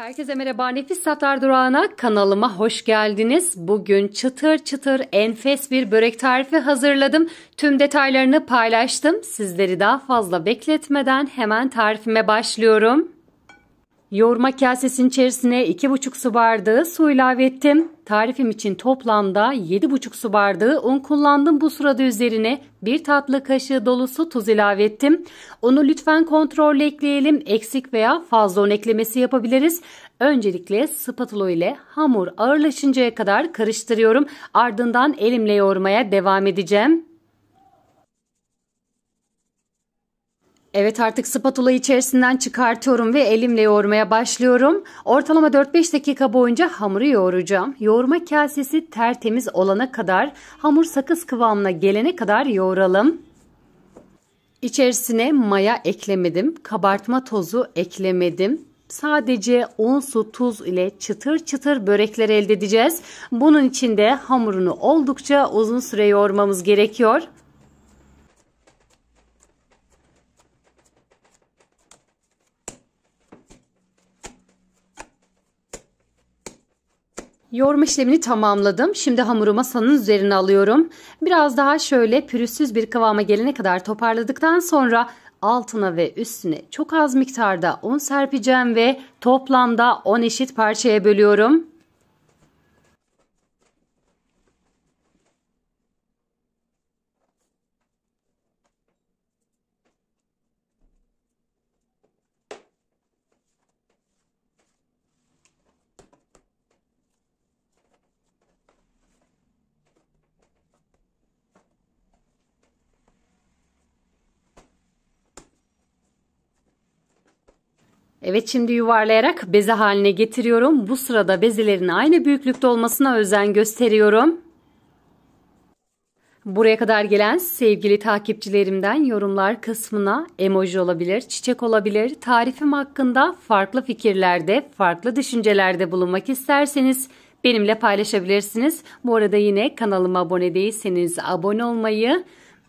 Herkese merhaba Nefis Tatlar Durağı'na kanalıma hoş geldiniz. Bugün çıtır çıtır enfes bir börek tarifi hazırladım. Tüm detaylarını paylaştım. Sizleri daha fazla bekletmeden hemen tarifime başlıyorum. Yoğurma kasesinin içerisine 2,5 su bardağı su ilave ettim. Tarifim için toplamda 7,5 su bardağı un kullandım. Bu sırada üzerine 1 tatlı kaşığı dolusu tuz ilave ettim. Onu lütfen kontrolle ekleyelim. Eksik veya fazla un eklemesi yapabiliriz. Öncelikle spatula ile hamur ağırlaşıncaya kadar karıştırıyorum. Ardından elimle yoğurmaya devam edeceğim. Evet artık spatula içerisinden çıkartıyorum ve elimle yoğurmaya başlıyorum. Ortalama 4-5 dakika boyunca hamuru yoğuracağım. Yoğurma kasesi tertemiz olana kadar hamur sakız kıvamına gelene kadar yoğuralım. İçerisine maya eklemedim, kabartma tozu eklemedim. Sadece un, su, tuz ile çıtır çıtır börekler elde edeceğiz. Bunun için de hamurunu oldukça uzun süre yoğurmamız gerekiyor. Yoğurma işlemini tamamladım. Şimdi hamuru masanın üzerine alıyorum. Biraz daha şöyle pürüzsüz bir kıvama gelene kadar toparladıktan sonra altına ve üstüne çok az miktarda un serpeceğim ve toplamda 10 eşit parçaya bölüyorum. Evet şimdi yuvarlayarak beze haline getiriyorum. Bu sırada bezelerin aynı büyüklükte olmasına özen gösteriyorum. Buraya kadar gelen sevgili takipçilerimden yorumlar kısmına emoji olabilir, çiçek olabilir, tarifim hakkında farklı fikirlerde, farklı düşüncelerde bulunmak isterseniz benimle paylaşabilirsiniz. Bu arada yine kanalıma abone değilseniz abone olmayı,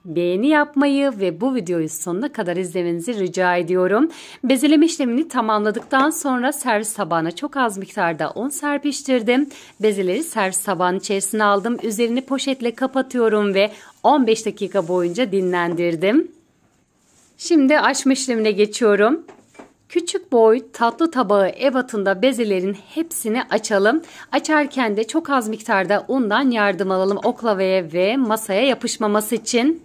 beğeni yapmayı ve bu videoyu sonuna kadar izlemenizi rica ediyorum. Bezeleme işlemini tamamladıktan sonra servis tabağına çok az miktarda un serpiştirdim. Bezeleri servis tabağının içerisine aldım. Üzerini poşetle kapatıyorum ve 15 dakika boyunca dinlendirdim. Şimdi açma işlemine geçiyorum. Küçük boy tatlı tabağı evatında bezelerin hepsini açalım. Açarken de çok az miktarda undan yardım alalım oklavaya ve masaya yapışmaması için.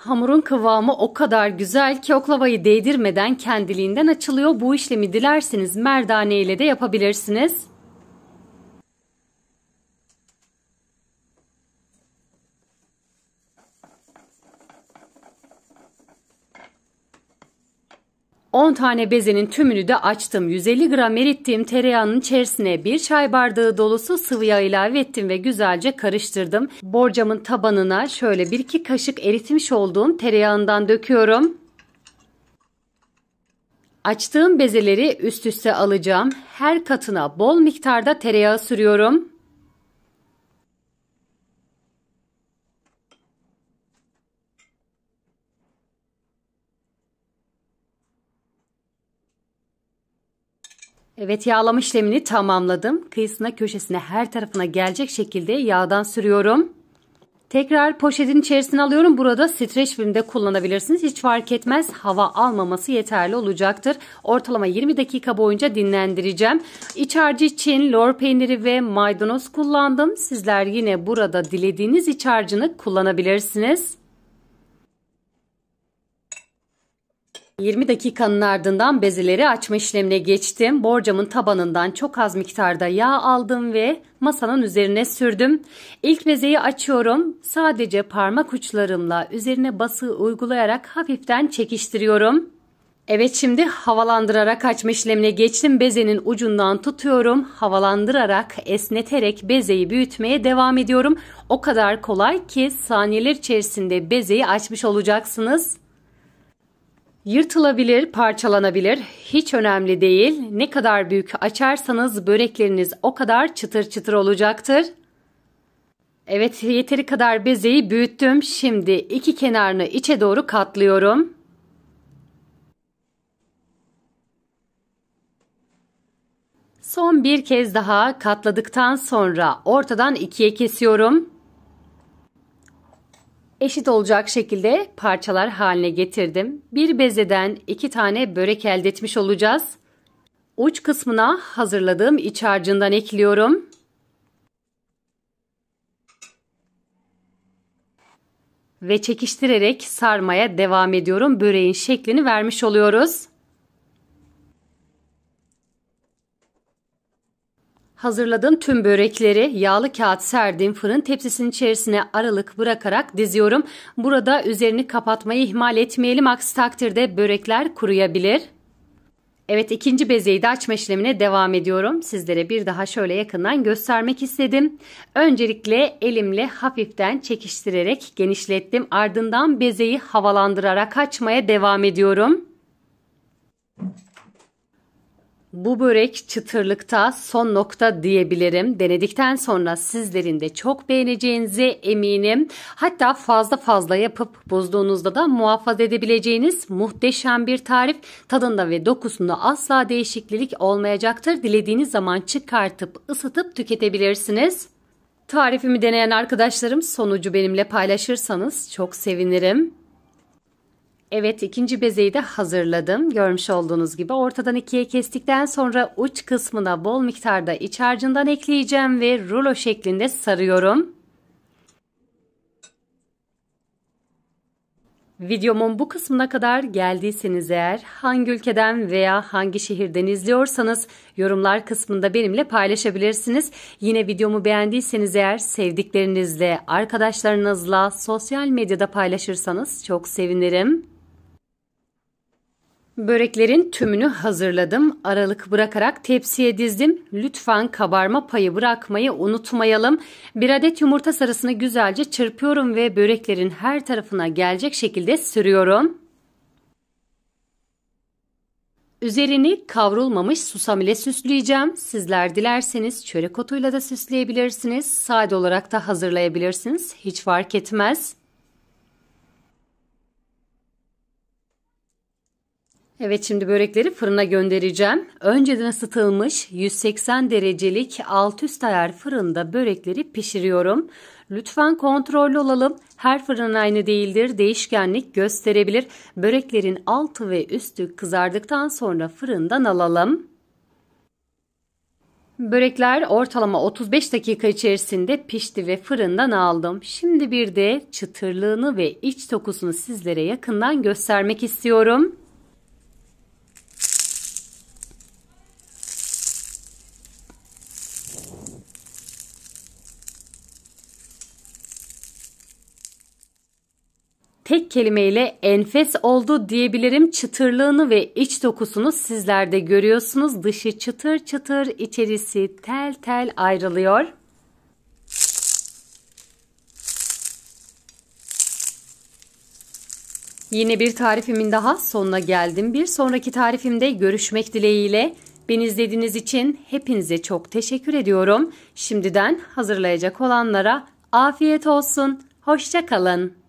Hamurun kıvamı o kadar güzel ki oklavayı değdirmeden kendiliğinden açılıyor. Bu işlemi dilerseniz merdane ile de yapabilirsiniz. 10 tane bezenin tümünü de açtım. 150 gram erittiğim tereyağının içerisine 1 çay bardağı dolusu sıvı yağ ilave ettim ve güzelce karıştırdım. Borcamın tabanına şöyle 1-2 kaşık eritmiş olduğum tereyağından döküyorum. Açtığım bezeleri üst üste alacağım. Her katına bol miktarda tereyağı sürüyorum. Evet yağlama işlemini tamamladım. Kıyısına köşesine her tarafına gelecek şekilde yağdan sürüyorum. Tekrar poşetin içerisine alıyorum. Burada streç filmde kullanabilirsiniz. Hiç fark etmez. Hava almaması yeterli olacaktır. Ortalama 20 dakika boyunca dinlendireceğim. İç harcı için lor peyniri ve maydanoz kullandım. Sizler yine burada dilediğiniz iç harcını kullanabilirsiniz. 20 dakikanın ardından bezeleri açma işlemine geçtim. Borcamın tabanından çok az miktarda yağ aldım ve masanın üzerine sürdüm. İlk bezeyi açıyorum. Sadece parmak uçlarımla üzerine bası uygulayarak hafiften çekiştiriyorum. Evet şimdi havalandırarak açma işlemine geçtim. Bezenin ucundan tutuyorum. Havalandırarak, esneterek bezeyi büyütmeye devam ediyorum. O kadar kolay ki saniyeler içerisinde bezeyi açmış olacaksınız. Yırtılabilir, parçalanabilir, hiç önemli değil. Ne kadar büyük açarsanız börekleriniz o kadar çıtır çıtır olacaktır. Evet, yeteri kadar bezeyi büyüttüm. Şimdi iki kenarını içe doğru katlıyorum. Son bir kez daha katladıktan sonra ortadan ikiye kesiyorum eşit olacak şekilde parçalar haline getirdim. Bir bezeden iki tane börek elde etmiş olacağız. Uç kısmına hazırladığım iç harcından ekliyorum. Ve çekiştirerek sarmaya devam ediyorum. Böreğin şeklini vermiş oluyoruz. Hazırladığım tüm börekleri yağlı kağıt serdiğim fırın tepsisinin içerisine aralık bırakarak diziyorum. Burada üzerini kapatmayı ihmal etmeyelim aksi takdirde börekler kuruyabilir. Evet ikinci bezeyi de açma işlemine devam ediyorum. Sizlere bir daha şöyle yakından göstermek istedim. Öncelikle elimle hafiften çekiştirerek genişlettim. Ardından bezeyi havalandırarak açmaya devam ediyorum. Bu börek çıtırlıkta son nokta diyebilirim. Denedikten sonra sizlerin de çok beğeneceğinize eminim. Hatta fazla fazla yapıp bozduğunuzda da muhafaza edebileceğiniz muhteşem bir tarif. Tadında ve dokusunda asla değişiklik olmayacaktır. Dilediğiniz zaman çıkartıp ısıtıp tüketebilirsiniz. Tarifimi deneyen arkadaşlarım sonucu benimle paylaşırsanız çok sevinirim. Evet ikinci bezeyi de hazırladım. Görmüş olduğunuz gibi ortadan ikiye kestikten sonra uç kısmına bol miktarda iç harcından ekleyeceğim ve rulo şeklinde sarıyorum. Videomun bu kısmına kadar geldiyseniz eğer hangi ülkeden veya hangi şehirden izliyorsanız yorumlar kısmında benimle paylaşabilirsiniz. Yine videomu beğendiyseniz eğer sevdiklerinizle, arkadaşlarınızla sosyal medyada paylaşırsanız çok sevinirim. Böreklerin tümünü hazırladım. Aralık bırakarak tepsiye dizdim. Lütfen kabarma payı bırakmayı unutmayalım. Bir adet yumurta sarısını güzelce çırpıyorum ve böreklerin her tarafına gelecek şekilde sürüyorum. Üzerini kavrulmamış susam ile süsleyeceğim. Sizler dilerseniz çörek otuyla da süsleyebilirsiniz. Sade olarak da hazırlayabilirsiniz. Hiç fark etmez. Evet şimdi börekleri fırına göndereceğim. Önceden ısıtılmış 180 derecelik alt üst ayar fırında börekleri pişiriyorum. Lütfen kontrollü olalım. Her fırın aynı değildir. Değişkenlik gösterebilir. Böreklerin altı ve üstü kızardıktan sonra fırından alalım. Börekler ortalama 35 dakika içerisinde pişti ve fırından aldım. Şimdi bir de çıtırlığını ve iç dokusunu sizlere yakından göstermek istiyorum. tek kelimeyle enfes oldu diyebilirim. Çıtırlığını ve iç dokusunu sizler de görüyorsunuz. Dışı çıtır çıtır, içerisi tel tel ayrılıyor. Yine bir tarifimin daha sonuna geldim. Bir sonraki tarifimde görüşmek dileğiyle. Beni izlediğiniz için hepinize çok teşekkür ediyorum. Şimdiden hazırlayacak olanlara afiyet olsun. Hoşçakalın.